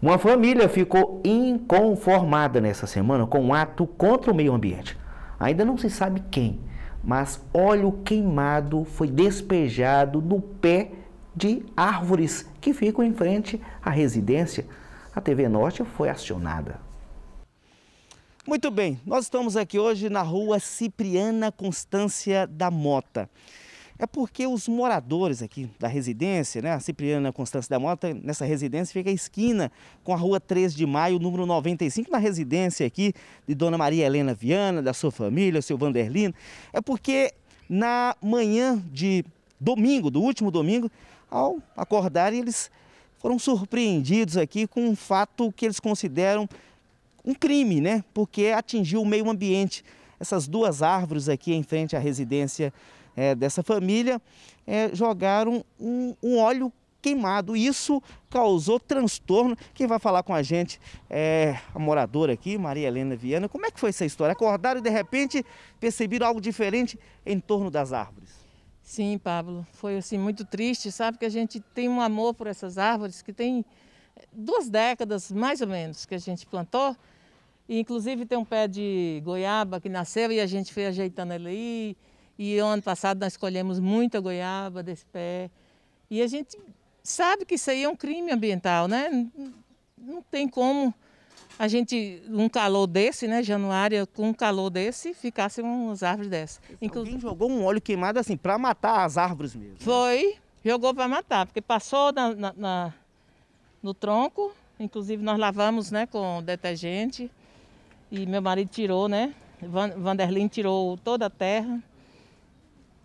Uma família ficou inconformada nessa semana com um ato contra o meio ambiente. Ainda não se sabe quem, mas óleo queimado foi despejado no pé de árvores que ficam em frente à residência. A TV Norte foi acionada. Muito bem, nós estamos aqui hoje na rua Cipriana Constância da Mota. É porque os moradores aqui da residência, né, a Cipriana Constância da Mota, nessa residência fica a esquina com a rua 3 de Maio, número 95, na residência aqui de Dona Maria Helena Viana, da sua família, seu Vanderlino. É porque na manhã de domingo, do último domingo, ao acordar, eles foram surpreendidos aqui com um fato que eles consideram um crime, né? Porque atingiu o meio ambiente. Essas duas árvores aqui em frente à residência é, dessa família é, jogaram um, um óleo queimado. Isso causou transtorno. Quem vai falar com a gente é a moradora aqui, Maria Helena Viana. Como é que foi essa história? Acordaram e de repente perceberam algo diferente em torno das árvores. Sim, Pablo. Foi assim muito triste, sabe? Que a gente tem um amor por essas árvores que tem duas décadas mais ou menos que a gente plantou. E, inclusive tem um pé de goiaba que nasceu e a gente foi ajeitando ele aí e ano passado nós colhemos muita goiaba desse pé. E a gente sabe que isso aí é um crime ambiental, né? Não tem como a gente, um calor desse, né, januário, com um calor desse, ficassem umas árvores dessas. Inclu... Alguém jogou um óleo queimado assim, para matar as árvores mesmo? Né? Foi, jogou para matar, porque passou na, na, na, no tronco, inclusive nós lavamos, né, com detergente, e meu marido tirou, né, Van, Vanderlin tirou toda a terra,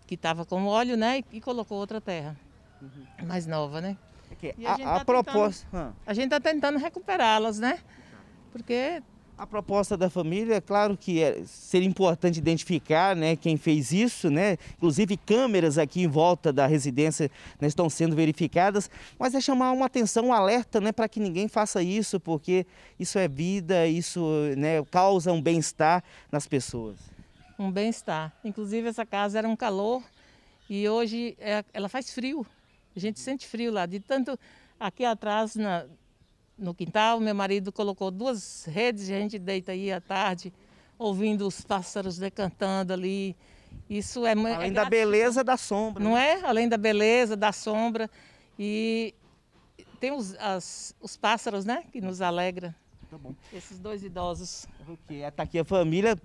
que estava com óleo, né? E, e colocou outra terra uhum. mais nova, né? É e a, a, a tá proposta. Tentando, a gente está tentando recuperá-las, né? Porque. A proposta da família, é claro que é, seria importante identificar né, quem fez isso, né? Inclusive câmeras aqui em volta da residência né, estão sendo verificadas, mas é chamar uma atenção, um alerta né, para que ninguém faça isso, porque isso é vida, isso né, causa um bem-estar nas pessoas um bem-estar. Inclusive, essa casa era um calor e hoje é, ela faz frio. A gente sente frio lá. De tanto aqui atrás, na, no quintal, meu marido colocou duas redes e a gente deita aí à tarde, ouvindo os pássaros decantando ali. Isso é, é Além é da beleza da sombra. Não é? Além da beleza, da sombra. E tem os, as, os pássaros, né? Que nos alegra. Tá bom. Esses dois idosos. que tá aqui a família.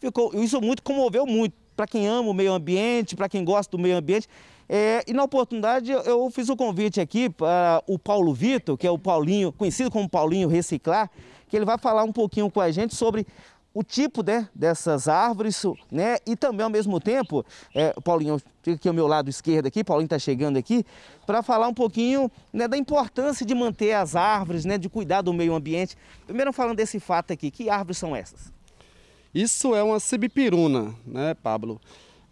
Ficou, isso muito comoveu muito para quem ama o meio ambiente, para quem gosta do meio ambiente. É, e na oportunidade eu fiz o um convite aqui para o Paulo Vitor, que é o Paulinho, conhecido como Paulinho Reciclar, que ele vai falar um pouquinho com a gente sobre o tipo né, dessas árvores, né? E também ao mesmo tempo, é, Paulinho, fica aqui ao meu lado esquerdo aqui, Paulinho está chegando aqui, para falar um pouquinho né, da importância de manter as árvores, né, de cuidar do meio ambiente. Primeiro falando desse fato aqui, que árvores são essas? Isso é uma cibipiruna, né, Pablo?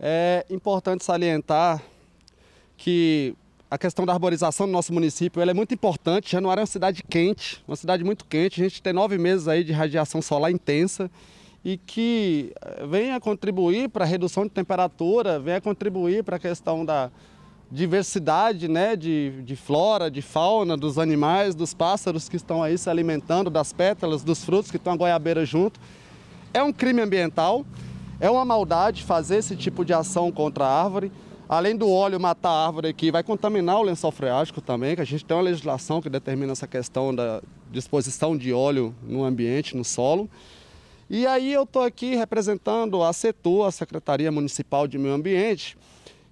É importante salientar que a questão da arborização do nosso município ela é muito importante. Januário é uma cidade quente, uma cidade muito quente. A gente tem nove meses aí de radiação solar intensa e que eh, venha contribuir para a redução de temperatura, venha contribuir para a questão da diversidade né, de, de flora, de fauna, dos animais, dos pássaros que estão aí se alimentando, das pétalas, dos frutos que estão a goiabeira junto. É um crime ambiental, é uma maldade fazer esse tipo de ação contra a árvore. Além do óleo matar a árvore aqui, vai contaminar o lençol freático também, que a gente tem uma legislação que determina essa questão da disposição de óleo no ambiente, no solo. E aí eu estou aqui representando a CETU, a Secretaria Municipal de Meio Ambiente,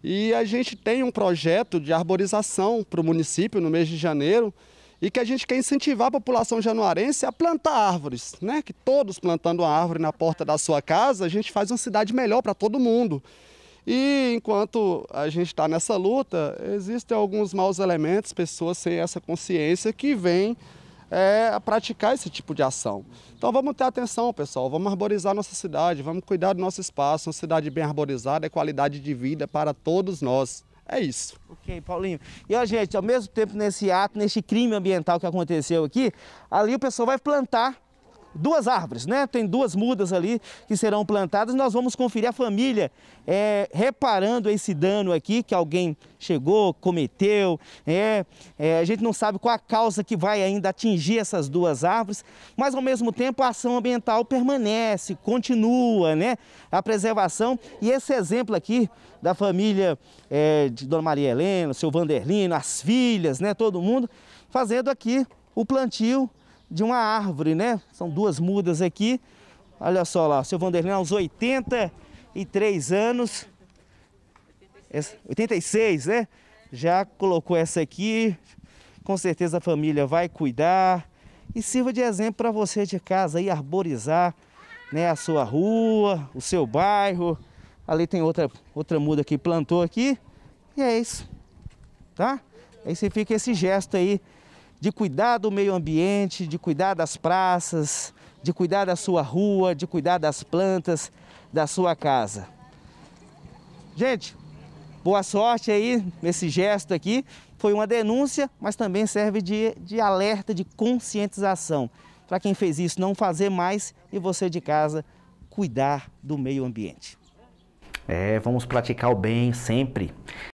e a gente tem um projeto de arborização para o município no mês de janeiro, e que a gente quer incentivar a população januarense a plantar árvores, né? Que todos plantando uma árvore na porta da sua casa, a gente faz uma cidade melhor para todo mundo. E enquanto a gente está nessa luta, existem alguns maus elementos, pessoas sem essa consciência que vêm é, a praticar esse tipo de ação. Então vamos ter atenção, pessoal, vamos arborizar nossa cidade, vamos cuidar do nosso espaço, uma cidade bem arborizada é qualidade de vida para todos nós. É isso. Ok, Paulinho. E ó, gente, ao mesmo tempo nesse ato, nesse crime ambiental que aconteceu aqui, ali o pessoal vai plantar duas árvores, né? Tem duas mudas ali que serão plantadas. Nós vamos conferir a família é, reparando esse dano aqui que alguém chegou, cometeu. É, é, a gente não sabe qual a causa que vai ainda atingir essas duas árvores, mas ao mesmo tempo a ação ambiental permanece, continua, né? A preservação. E esse exemplo aqui da família é, de Dona Maria Helena, seu Vanderlino, as filhas, né? Todo mundo fazendo aqui o plantio de uma árvore, né? São duas mudas aqui. Olha só lá, o seu Vanderlei aos 83 anos. 86, né? Já colocou essa aqui. Com certeza a família vai cuidar. E sirva de exemplo para você de casa aí arborizar né, a sua rua, o seu bairro. Ali tem outra, outra muda que plantou aqui. E é isso, tá? Aí você fica esse gesto aí de cuidar do meio ambiente, de cuidar das praças, de cuidar da sua rua, de cuidar das plantas, da sua casa. Gente, boa sorte aí nesse gesto aqui. Foi uma denúncia, mas também serve de, de alerta, de conscientização. Para quem fez isso, não fazer mais e você de casa cuidar do meio ambiente. É, vamos praticar o bem sempre.